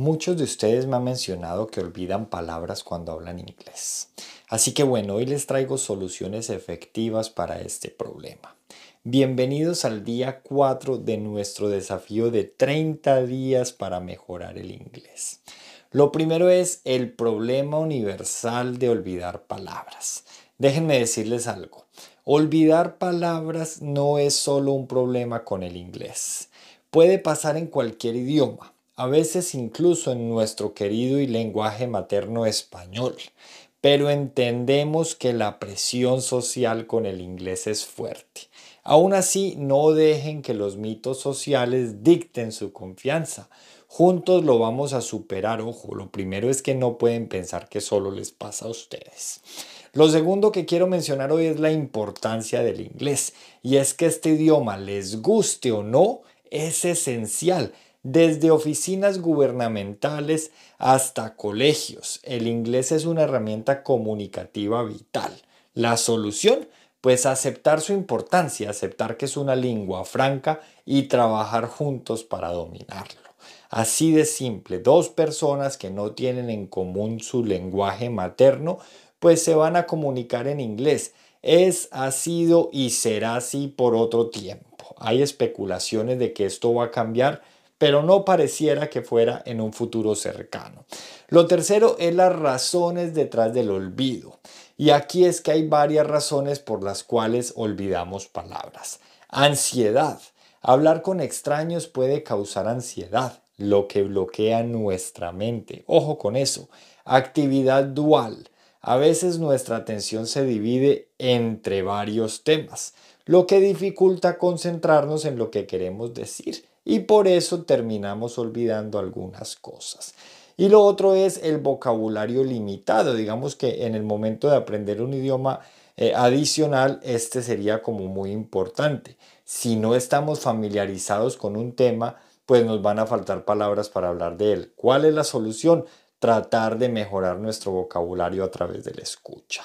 Muchos de ustedes me han mencionado que olvidan palabras cuando hablan inglés. Así que bueno, hoy les traigo soluciones efectivas para este problema. Bienvenidos al día 4 de nuestro desafío de 30 días para mejorar el inglés. Lo primero es el problema universal de olvidar palabras. Déjenme decirles algo. Olvidar palabras no es solo un problema con el inglés. Puede pasar en cualquier idioma a veces incluso en nuestro querido y lenguaje materno español, pero entendemos que la presión social con el inglés es fuerte. Aún así, no dejen que los mitos sociales dicten su confianza. Juntos lo vamos a superar, ojo, lo primero es que no pueden pensar que solo les pasa a ustedes. Lo segundo que quiero mencionar hoy es la importancia del inglés, y es que este idioma, les guste o no, es esencial desde oficinas gubernamentales hasta colegios. El inglés es una herramienta comunicativa vital. La solución, pues aceptar su importancia, aceptar que es una lengua franca y trabajar juntos para dominarlo. Así de simple, dos personas que no tienen en común su lenguaje materno, pues se van a comunicar en inglés. Es, ha sido y será así por otro tiempo. Hay especulaciones de que esto va a cambiar, pero no pareciera que fuera en un futuro cercano. Lo tercero es las razones detrás del olvido. Y aquí es que hay varias razones por las cuales olvidamos palabras. Ansiedad. Hablar con extraños puede causar ansiedad, lo que bloquea nuestra mente. Ojo con eso. Actividad dual. A veces nuestra atención se divide entre varios temas, lo que dificulta concentrarnos en lo que queremos decir y por eso terminamos olvidando algunas cosas. Y lo otro es el vocabulario limitado. Digamos que en el momento de aprender un idioma eh, adicional, este sería como muy importante. Si no estamos familiarizados con un tema, pues nos van a faltar palabras para hablar de él. ¿Cuál es la solución? tratar de mejorar nuestro vocabulario a través de la escucha.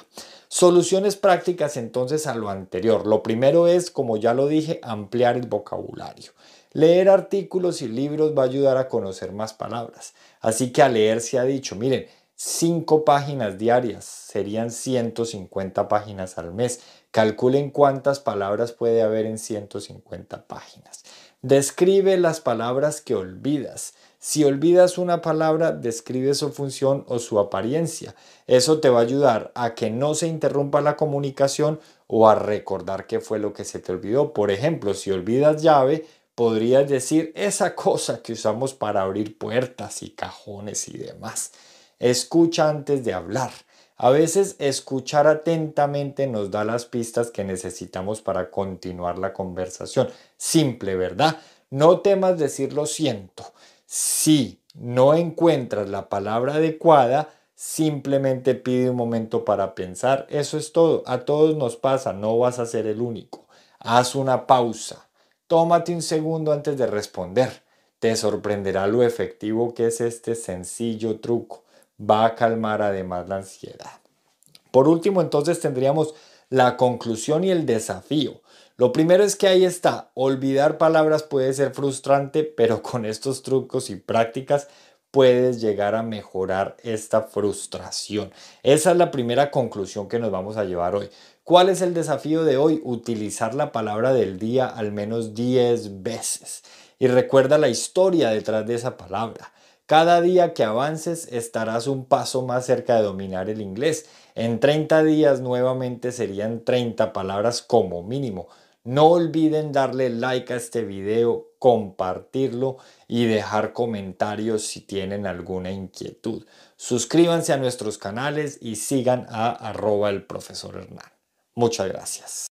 Soluciones prácticas entonces a lo anterior. Lo primero es, como ya lo dije, ampliar el vocabulario. Leer artículos y libros va a ayudar a conocer más palabras. Así que a leer se ha dicho, miren, 5 páginas diarias serían 150 páginas al mes. Calculen cuántas palabras puede haber en 150 páginas. Describe las palabras que olvidas. Si olvidas una palabra, describe su función o su apariencia. Eso te va a ayudar a que no se interrumpa la comunicación o a recordar qué fue lo que se te olvidó. Por ejemplo, si olvidas llave, podrías decir esa cosa que usamos para abrir puertas y cajones y demás. Escucha antes de hablar. A veces escuchar atentamente nos da las pistas que necesitamos para continuar la conversación. Simple, ¿verdad? No temas decir lo siento. Si no encuentras la palabra adecuada, simplemente pide un momento para pensar. Eso es todo. A todos nos pasa, no vas a ser el único. Haz una pausa. Tómate un segundo antes de responder. Te sorprenderá lo efectivo que es este sencillo truco. Va a calmar además la ansiedad. Por último, entonces tendríamos la conclusión y el desafío. Lo primero es que ahí está, olvidar palabras puede ser frustrante, pero con estos trucos y prácticas puedes llegar a mejorar esta frustración. Esa es la primera conclusión que nos vamos a llevar hoy. ¿Cuál es el desafío de hoy? Utilizar la palabra del día al menos 10 veces. Y recuerda la historia detrás de esa palabra. Cada día que avances estarás un paso más cerca de dominar el inglés. En 30 días nuevamente serían 30 palabras como mínimo. No olviden darle like a este video, compartirlo y dejar comentarios si tienen alguna inquietud. Suscríbanse a nuestros canales y sigan a arroba el profesor Hernán. Muchas gracias.